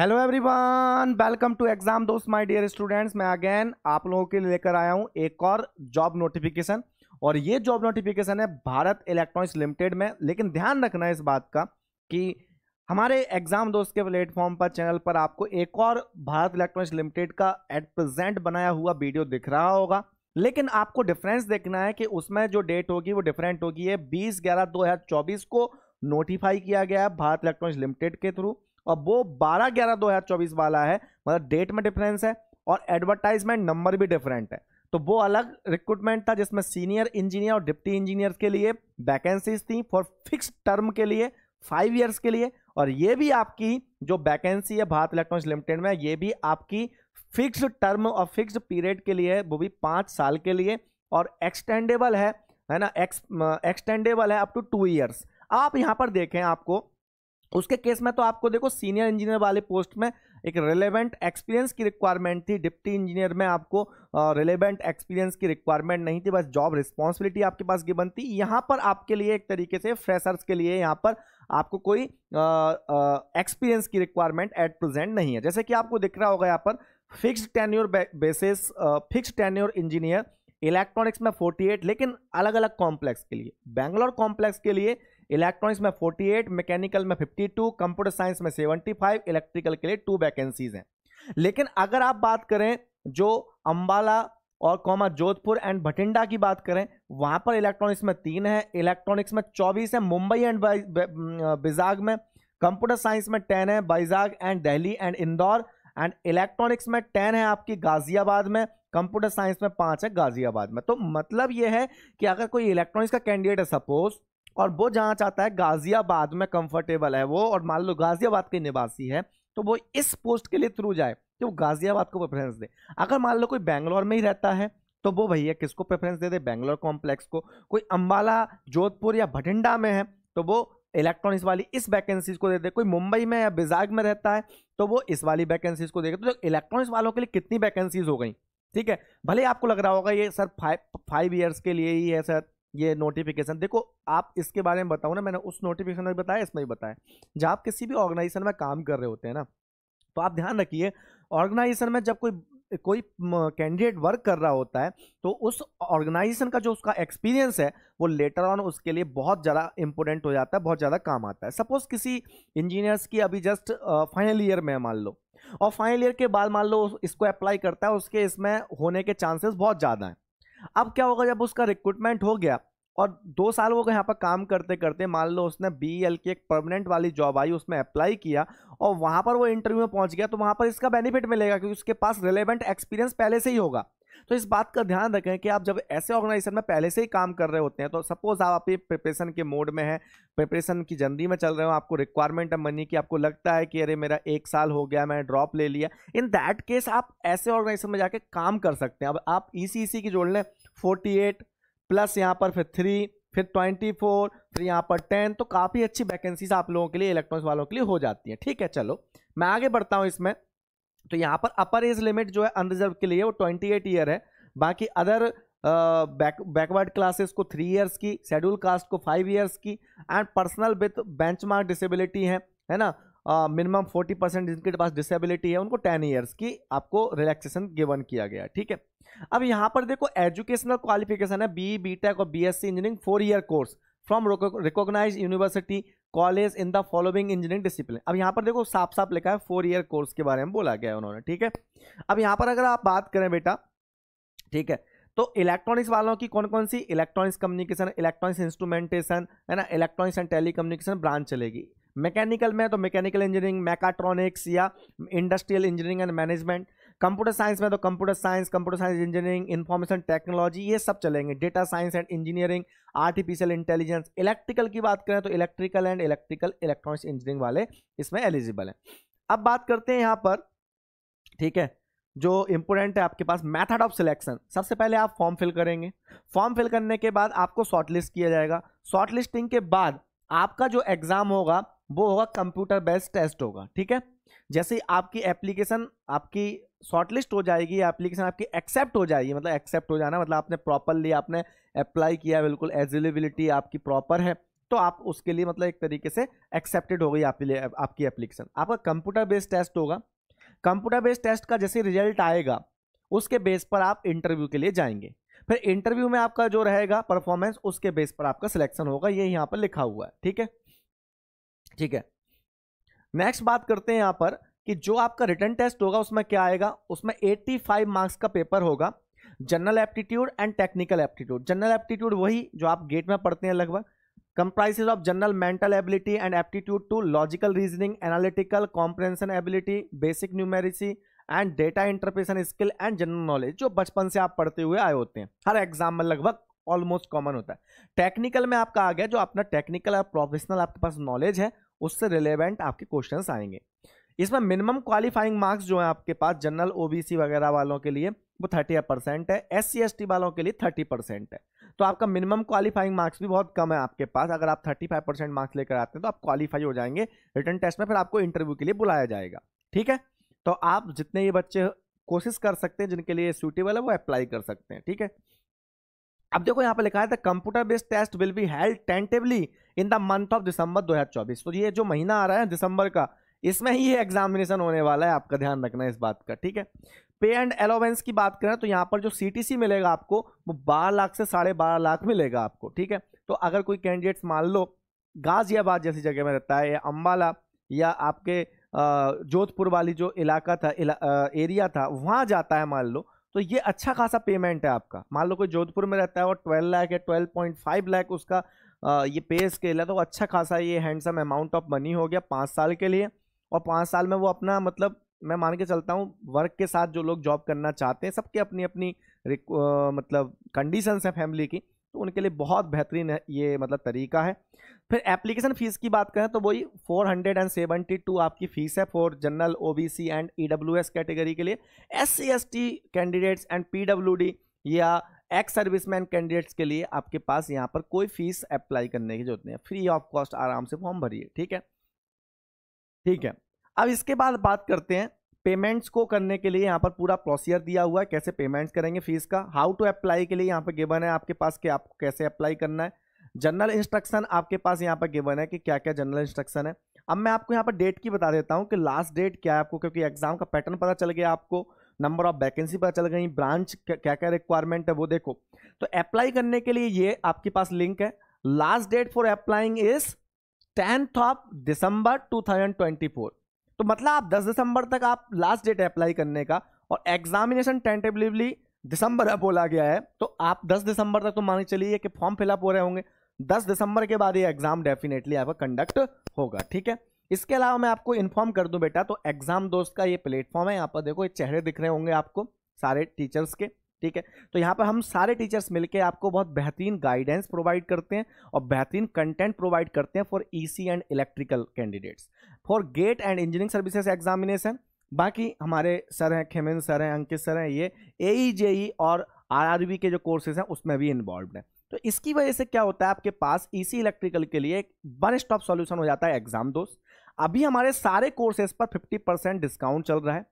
hello everyone welcome to exam दोस्त my dear students मैं again आप लोगों के लिए लेकर आया हूं एक और जॉब नोटिफिकेशन और ये जॉब नोटिफिकेशन है भारत इलेक्ट्रॉनिक्स लिमिटेड में लेकिन ध्यान रखना है इस बात का कि हमारे एग्जाम दोस्त के प्लेटफॉर्म पर चैनल पर आपको एक और भारत इलेक्ट्रॉनिक्स लिमिटेड का एट प्रजेंट बनाया हुआ वीडियो दिख रहा होगा लेकिन आपको डिफरेंस देखना है कि उसमें जो डेट होगी वो डिफरेंट होगी ये बीस ग्यारह दो को नोटिफाई किया गया है भारत इलेक्ट्रॉनिक्स लिमिटेड के थ्रू और वो बारह ग्यारह दो हजार चौबीस वाला है मतलब डेट में डिफरेंस है और एडवर्टाइजमेंट नंबर भी डिफरेंट है तो वो अलग रिक्रूटमेंट था जिसमें सीनियर इंजीनियर और डिप्टी इंजीनियर के लिए वैकेंसीज थी फॉर फिक्स टर्म के लिए फाइव ईयर्स के लिए और ये भी आपकी जो वैकेंसी है भारत इलेक्ट्रॉनिक्स लिमिटेड में ये भी आपकी फिक्स टर्म और फिक्स पीरियड के लिए है वो भी पाँच साल के लिए और एक्सटेंडेबल है है ना एक्स एक्सटेंडेबल है अप टू टू ईयर्स आप यहाँ पर देखें आपको उसके केस में तो आपको देखो सीनियर इंजीनियर वाले पोस्ट में एक रिलेवेंट एक्सपीरियंस की रिक्वायरमेंट थी डिप्टी इंजीनियर में आपको रिलेवेंट एक्सपीरियंस की रिक्वायरमेंट नहीं थी बस जॉब रिस्पॉन्सिबिलिटी आपके पास गिवन थी यहाँ पर आपके लिए एक तरीके से फ्रेशर्स के लिए यहाँ पर आपको कोई एक्सपीरियंस की रिक्वायरमेंट एट प्रेजेंट नहीं है जैसे कि आपको दिख रहा होगा यहाँ पर fix tenure basis fix tenure engineer electronics में 48 लेकिन अलग अलग कॉम्प्लेक्स के लिए बैंगलोर कॉम्प्लेक्स के लिए इलेक्ट्रॉनिक्स में 48 मैकेनिकल में 52 कंप्यूटर साइंस में 75 इलेक्ट्रिकल के लिए टू वैकेंसीज हैं लेकिन अगर आप बात करें जो अंबाला और कौमा जोधपुर एंड भटिंडा की बात करें वहां पर इलेक्ट्रॉनिक्स में तीन है इलेक्ट्रॉनिक्स में चौबीस है मुंबई एंड बिजाग में कंप्यूटर साइंस में टेन है Vizag and Delhi and Indore and electronics में टेन है आपकी गाजियाबाद में कंप्यूटर साइंस में पाँच है गाजियाबाद में तो मतलब यह है कि अगर कोई इलेक्ट्रॉनिक्स का कैंडिडेट है सपोज और वो जहाँ चाहता है गाजियाबाद में कंफर्टेबल है वो और मान लो गाजियाबाद के निवासी है तो वो इस पोस्ट के लिए थ्रू जाए तो वो गाजियाबाद को प्रेफरेंस दे अगर मान लो कोई बैंगलोर में ही रहता है तो वो भैया किसको प्रेफरेंस दे दे बैंगलोर कॉम्प्लेक्स को कोई अम्बाला जोधपुर या भटिंडा में है तो वो इलेक्ट्रॉनिक्स वाली इस वैकेंसीज को दे दे कोई मुंबई में या बिजाग में रहता है तो वो इस वाली वैकेंसीज को देगा तो इलेक्ट्रॉनिक्स वालों के लिए कितनी वैकेंसीज हो गई ठीक है भले आपको लग रहा होगा ये सर फाइव फाइव ईयर्स के लिए ही है सर ये नोटिफिकेशन देखो आप इसके बारे में बताऊँ ना मैंने उस नोटिफिकेशन में बताया इसमें भी बताया जब आप किसी भी ऑर्गेनाइजेशन में काम कर रहे होते हैं ना तो आप ध्यान रखिए ऑर्गेनाइजेशन में जब कोई कोई कैंडिडेट वर्क कर रहा होता है तो उस ऑर्गेनाइजेशन का जो उसका एक्सपीरियंस है वो लेटर ऑन उसके लिए बहुत ज़्यादा इंपॉर्टेंट हो जाता है बहुत ज़्यादा काम आता है सपोज किसी इंजीनियर्स की अभी जस्ट फाइनल ईयर में मान लो और फाइनल ईयर के बाद मान लो इसको अप्लाई करता है उसके इसमें होने के चांसेस बहुत ज़्यादा हैं अब क्या होगा जब उसका रिक्रूटमेंट हो गया और दो साल वो यहाँ पर काम करते करते मान लो उसने बी एल e की एक परमानेंट वाली जॉब आई उसमें अप्लाई किया और वहाँ पर वो इंटरव्यू में पहुँच गया तो वहाँ पर इसका बेनिफिट मिलेगा क्योंकि उसके पास रिलेवेंट एक्सपीरियंस पहले से ही होगा तो इस बात का ध्यान रखें कि आप जब ऐसे ऑर्गेनाइजेशन में पहले से ही काम कर रहे होते हैं तो सपोज़ आप अपनी प्रिपरेशन के मोड में हैं प्रिपरेशन की जर्नी में चल रहे हो आपको रिक्वायरमेंट है मनी की आपको लगता है कि अरे मेरा एक साल हो गया मैंने ड्रॉप ले लिया इन दैट केस आप ऐसे ऑर्गेनाइजेशन में जाके काम कर सकते हैं अब आप ई e e की जोड़ लें फोर्टी प्लस यहाँ पर फिर थ्री फिर ट्वेंटी फोर फिर यहाँ पर टेन तो काफ़ी अच्छी वैकेंसीज आप लोगों के लिए इलेक्ट्रॉनिक्स वालों के लिए हो जाती हैं ठीक है चलो मैं आगे बढ़ता हूँ इसमें तो यहाँ पर अपर एज लिमिट जो है अनरिजर्व के लिए वो ट्वेंटी एट ईयर है बाकी अदर बैक बैकवर्ड क्लासेस को थ्री इयर्स की शेड्यूल कास्ट को फाइव इयर्स की and personal with benchmark disability है है ना मिनिमम फोर्टी परसेंट जिनके पास डिसेबिलिटी है उनको टेन ईयर्स की आपको रिलैक्सेशन गिवन किया गया ठीक है अब यहाँ पर देखो एजुकेशनल क्वालिफिकेशन है बी बी टेक और B S C engineering four year course from recognise university college in the following engineering discipline अब यहाँ पर देखो साफ साफ लिखा है फोर ईयर कोर्स के बारे में बोला गया है उन्होंने ठीक है अब यहाँ पर अगर आप बात करें बेटा ठीक है तो इलेक्ट्रॉनिक्स वालों की कौन कौन सी इलेक्ट्रॉनिक्स कम्युनिकेशन इलेक्ट्रॉनिक्स इंस्ट्रूमेंटेशन है ना electronics and telecommunication branch चलेगी मैकेनिकल में तो मैकेनिकल इंजीनियरिंग मैकाट्रॉनिक्स या industrial engineering and management computer science में तो computer science computer science engineering information technology ये सब चलेंगे data science and engineering artificial intelligence electrical की बात करें तो electrical and electrical electronics engineering वाले इसमें एलिजिबल हैं अब बात करते हैं यहाँ पर ठीक है जो इंपोर्टेंट है आपके पास मैथड ऑफ सिलेक्शन सबसे पहले आप फॉर्म फिल करेंगे फॉर्म फिल करने के बाद आपको शॉर्टलिस्ट किया जाएगा शॉर्टलिस्टिंग के बाद आपका जो एग्ज़ाम होगा वो होगा कंप्यूटर बेस्ड टेस्ट होगा ठीक है जैसे आपकी एप्लीकेशन आपकी शॉर्टलिस्ट हो जाएगी एप्लीकेशन आपकी एक्सेप्ट हो जाएगी मतलब एक्सेप्ट हो जाना मतलब आपने प्रॉपरली आपने अप्लाई किया बिल्कुल एजिलेबिलिटी आपकी प्रॉपर है तो आप उसके लिए मतलब एक तरीके से एक्सेप्टेड हो गई आपके आपकी एप्लीकेशन आपका कंप्यूटर बेस्ड टेस्ट होगा कंप्यूटर बेस्ड टेस्ट का जैसे रिजल्ट आएगा उसके बेस पर आप इंटरव्यू के लिए जाएंगे फिर इंटरव्यू में आपका जो रहेगा परफॉर्मेंस उसके बेस पर आपका सिलेक्शन होगा ये यहाँ पर लिखा हुआ है ठीक है ठीक है नेक्स्ट बात करते हैं यहाँ पर कि जो आपका रिटर्न टेस्ट होगा उसमें क्या आएगा उसमें 85 मार्क्स का पेपर होगा general aptitude and technical aptitude general aptitude वही जो आप गेट में पढ़ते हैं लगभग comprises of general mental ability and aptitude to logical reasoning analytical comprehension ability basic numeracy and data interpretation skill and general knowledge जो बचपन से आप पढ़ते हुए आए होते हैं हर एग्जाम में लगभग ऑलमोस्ट कॉमन होता है टेक्निकल में आपका आ गया जो अपना टेक्निकल और प्रोफेशनल आपके पास नॉलेज है उससे रिलेवेंट आपके क्वेश्चंस आएंगे इसमें मिनिमम क्वालिफाइंग मार्क्स जो है आपके पास जनरल ओबीसी वगैरह वालों के लिए वो थर्टी परसेंट है एस सी वालों के लिए थर्टी परसेंट है तो आपका मिनिमम क्वालिफाइंग मार्क्स भी बहुत कम है आपके पास अगर आप थर्टी फाइव परसेंट मार्क्स लेकर आते हैं तो आप क्वालिफाई हो जाएंगे रिटर्न टेस्ट में फिर आपको इंटरव्यू के लिए बुलाया जाएगा ठीक है तो आप जितने ये बच्चे कोशिश कर सकते हैं जिनके लिए सूटेबल है वो अप्लाई कर सकते हैं ठीक है अब देखो यहाँ पे लिखा है the computer based test will be held tentatively in the month of December 2024 तो ये जो महीना आ रहा है दिसंबर का इसमें ही एग्जामिनेशन होने वाला है आपका ध्यान रखना इस बात का ठीक है पे एंड एलोवेंस की बात करें तो यहाँ पर जो सी मिलेगा आपको वो बारह लाख से साढ़े बारह लाख मिलेगा आपको ठीक है तो अगर कोई कैंडिडेट्स मान लो गाजियाबाद जैसी जगह में रहता है या अम्बाला या आपके जोधपुर वाली जो इलाका था इला, एरिया था वहाँ जाता है मान लो तो ये अच्छा खासा पेमेंट है आपका मान लो कोई जोधपुर में रहता है और ट्वेल्व लाख या ट्वेल्व पॉइंट फाइव लाख उसका आ, ये पे स्केल है तो अच्छा खासा ये हैंडसम अमाउंट ऑफ मनी हो गया पाँच साल के लिए और पाँच साल में वो अपना मतलब मैं मान के चलता हूँ वर्क के साथ जो लोग जॉब करना चाहते हैं सबके अपनी अपनी मतलब कंडीशंस हैं फैमिली की तो उनके लिए बहुत बेहतरीन ये मतलब तरीका है फिर एप्लीकेशन फ़ीस की बात करें तो वही four hundred and seventy two आपकी फ़ीस है for general OBC and EWS category के लिए S C S T candidates and P W D या एक्स सर्विसमैन कैंडिडेट्स के लिए आपके पास यहाँ पर कोई फीस अप्लाई करने की जरूरत नहीं है फ्री ऑफ कॉस्ट आराम से फॉर्म भरिए ठीक है ठीक है अब इसके बाद बात करते हैं पेमेंट्स को करने के लिए यहाँ पर पूरा प्रोसीजर दिया हुआ है कैसे पेमेंट्स करेंगे फीस का हाउ टू अप्लाई के लिए यहाँ पर गिवन है आपके पास कि आपको कैसे अप्लाई करना है जनरल इंस्ट्रक्शन आपके पास यहाँ पर गिवन है कि क्या क्या जनरल इंस्ट्रक्शन है अब मैं आपको यहाँ पर डेट की बता देता हूँ कि लास्ट डेट क्या है आपको क्योंकि एग्जाम का पैटर्न पता चल गया आपको नंबर ऑफ वैकेंसी पता चल गई ब्रांच क्या क्या रिक्वायरमेंट है वो देखो तो अप्लाई करने के लिए ये आपके पास लिंक है last date for applying is tenth of December 2024 तो मतलब आप 10 दिसंबर तक आप लास्ट डेट है अप्लाई करने का और एग्जामिनेशन टेंटेटिवली दिसंबर अब बोला गया है तो आप 10 दिसंबर तक तो मान चलिए कि फॉर्म फिलअप हो रहे होंगे 10 दिसंबर के बाद ये एग्जाम डेफिनेटली आपका कंडक्ट होगा ठीक है इसके अलावा मैं आपको इन्फॉर्म कर दूं बेटा तो एग्जाम दोस्त का ये प्लेटफॉर्म है यहाँ पर देखो ये चेहरे दिख रहे होंगे आपको सारे टीचर्स के ठीक है तो यहाँ पर हम सारे टीचर्स मिलकर आपको बहुत बेहतरीन गाइडेंस प्रोवाइड करते हैं और बेहतरीन कंटेंट प्रोवाइड करते हैं for EC and electrical candidates for GATE and engineering services examination बाकी हमारे सर हैं खेमिन सर हैं अंकित सर हैं ये ए e e और आर के जो कोर्सेज हैं उसमें भी इन्वॉल्व हैं तो इसकी वजह से क्या होता है आपके पास ईसी e इलेक्ट्रिकल के लिए एक वन स्टॉप सॉल्यूशन हो जाता है एग्जाम दोस्त अभी हमारे सारे कोर्सेज पर 50 परसेंट डिस्काउंट चल रहा है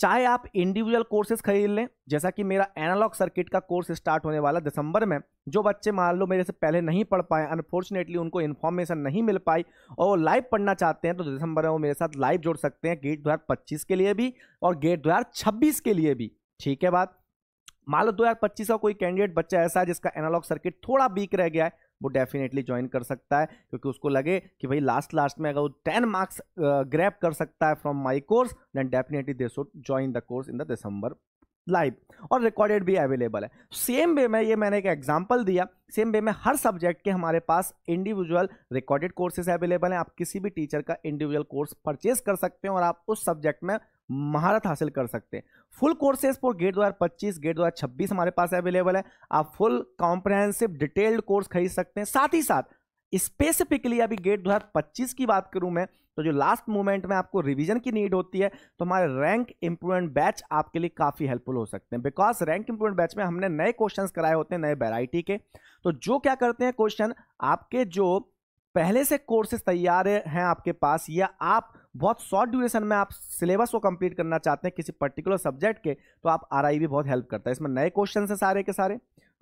चाहे आप इंडिविजुअल कोर्सेज खरीद लें जैसा कि मेरा एनालॉग सर्किट का कोर्स स्टार्ट होने वाला दिसंबर में जो बच्चे मान लो मेरे से पहले नहीं पढ़ पाए अनफॉर्चुनेटली उनको इन्फॉर्मेशन नहीं मिल पाई और वो लाइव पढ़ना चाहते हैं तो दिसंबर में वो मेरे साथ लाइव जोड़ सकते हैं गेट दो के लिए भी और गेट दो के लिए भी ठीक है बात मान लो दो हज़ार पच्चीस का कोई कैंडिडेट बच्चा ऐसा है जिसका एनालॉग सर्किट थोड़ा वीक रह गया है वो डेफिनेटली ज्वाइन कर सकता है क्योंकि उसको लगे कि भाई लास्ट लास्ट में अगर वो टेन मार्क्स ग्रैप कर सकता है from my course then definitely they should join the course in the December live और रिकॉर्डेड भी अवेलेबल है सेम वे में ये मैंने एक एग्जांपल दिया सेम वे में हर सब्जेक्ट के हमारे पास इंडिविजुअल रिकॉर्डेड कोर्सेज अवेलेबल हैं आप किसी भी टीचर का इंडिविजुअल कोर्स परचेज कर सकते हैं और आप उस सब्जेक्ट में महारत हासिल कर सकते हैं फुल कोर्सेज फॉर गेट दो गेट दो हमारे पास अवेलेबल है आप फुल कॉम्प्रहेंसिव डिटेल्ड कोर्स खरीद सकते हैं साथ ही साथ स्पेसिफिकली अभी गेट दो की बात करूं मैं तो जो लास्ट मोमेंट में आपको रिवीजन की नीड होती है तो हमारे रैंक इंप्रूवमेंट बैच आपके लिए काफ़ी हेल्पफुल हो सकते हैं बिकॉज रैंक इंप्रूवमेंट बैच में हमने नए क्वेश्चन कराए होते हैं नए वेराइटी के तो जो क्या करते हैं क्वेश्चन आपके जो पहले से कोर्सेज तैयार हैं आपके पास या आप बहुत शॉर्ट ड्यूरेशन में आप सिलेबस को कंप्लीट करना चाहते हैं किसी पर्टिकुलर सब्जेक्ट के तो आप आर भी बहुत हेल्प करता है इसमें नए क्वेश्चन हैं सारे के सारे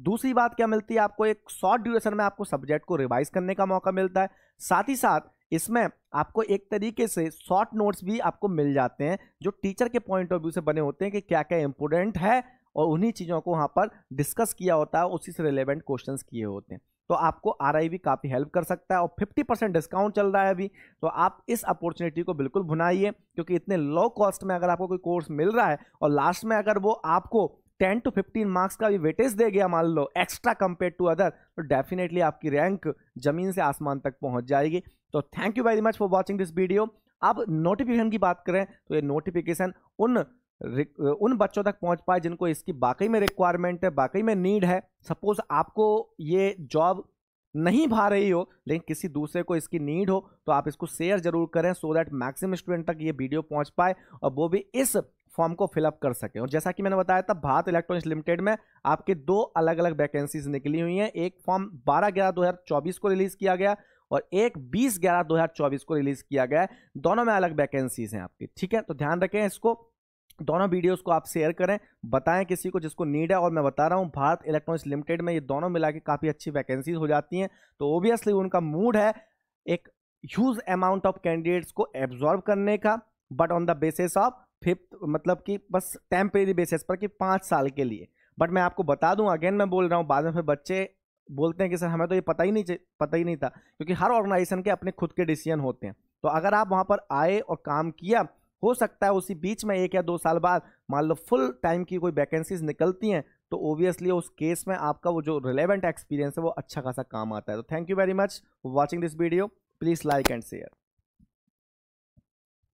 दूसरी बात क्या मिलती है आपको एक शॉर्ट ड्यूरेशन में आपको सब्जेक्ट को रिवाइज करने का मौका मिलता है साथ ही साथ इसमें आपको एक तरीके से शॉर्ट नोट्स भी आपको मिल जाते हैं जो टीचर के पॉइंट ऑफ व्यू से बने होते हैं कि क्या क्या इंपोर्टेंट है और उन्हीं चीज़ों को वहाँ पर डिस्कस किया होता है उसी से रिलेवेंट क्वेश्चन किए होते हैं तो आपको आर काफ़ी हेल्प कर सकता है और 50 परसेंट डिस्काउंट चल रहा है अभी तो आप इस अपॉर्चुनिटी को बिल्कुल भुनाइए क्योंकि इतने लो कॉस्ट में अगर आपको कोई कोर्स मिल रहा है और लास्ट में अगर वो आपको टेन टू फिफ्टीन मार्क्स का भी वेटेज दे गया मान लो एक्स्ट्रा कंपेयर टू अदर तो डेफिनेटली आपकी रैंक जमीन से आसमान तक पहुंच जाएगी तो thank you very much for watching this video अब नोटिफिकेशन की बात करें तो ये नोटिफिकेशन उन उन बच्चों तक पहुंच पाए जिनको इसकी वाकई में रिक्वायरमेंट है वाकई में नीड है सपोज आपको ये जॉब नहीं भा रही हो लेकिन किसी दूसरे को इसकी नीड हो तो आप इसको शेयर जरूर करें सो दैट मैक्सिमम स्टूडेंट तक ये वीडियो पहुंच पाए और वो भी इस फॉर्म को फिलअप कर सकें और जैसा कि मैंने बताया था भारत इलेक्ट्रॉनिक्स लिमिटेड में आपके दो अलग अलग वैकेंसीज निकली हुई हैं एक फॉर्म बारह ग्यारह दो हज़ार चौबीस को रिलीज़ किया गया और एक बीस ग्यारह दो हज़ार चौबीस को रिलीज़ किया गया है दोनों में अलग वैकेंसीज हैं आपकी ठीक है तो ध्यान रखें इसको दोनों वीडियोस को आप शेयर करें बताएं किसी को जिसको नीड है और मैं बता रहा हूं भारत इलेक्ट्रॉनिक्स लिमिटेड में ये दोनों मिला के काफ़ी अच्छी वैकेंसीज हो जाती हैं तो ओबियसली उनका मूड है एक ह्यूज अमाउंट ऑफ कैंडिडेट्स को एब्जॉर्व करने का but on the basis of fifth मतलब कि बस टेम्परेरी बेसिस पर कि पाँच साल के लिए बट मैं आपको बता दूँ अगेन मैं बोल रहा हूँ बाद में फिर बच्चे बोलते हैं कि सर हमें तो ये पता ही नहीं पता ही नहीं था क्योंकि हर ऑर्गेनाइजेशन के अपने खुद के डिसीजन होते हैं तो अगर आप वहाँ पर आए और काम किया हो सकता है उसी बीच में एक या दो साल बाद मान लो फुल टाइम की कोई वैकेंसीज निकलती हैं तो ओबियसली उस केस में आपका वो जो रिलेवेंट एक्सपीरियंस है वो अच्छा खासा काम आता है तो thank you very much for watching this video please like and share